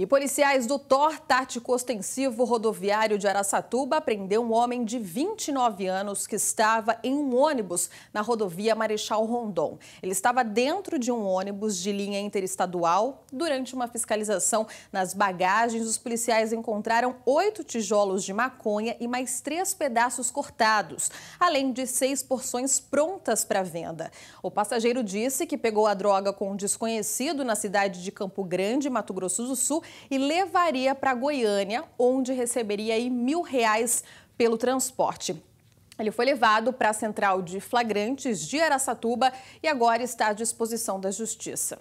E policiais do TOR Tático Ostensivo Rodoviário de Araçatuba aprendeu um homem de 29 anos que estava em um ônibus na rodovia Marechal Rondon. Ele estava dentro de um ônibus de linha interestadual. Durante uma fiscalização nas bagagens, os policiais encontraram oito tijolos de maconha e mais três pedaços cortados, além de seis porções prontas para venda. O passageiro disse que pegou a droga com um desconhecido na cidade de Campo Grande, Mato Grosso do Sul e levaria para Goiânia, onde receberia aí mil reais pelo transporte. Ele foi levado para a central de flagrantes de Aracatuba e agora está à disposição da Justiça.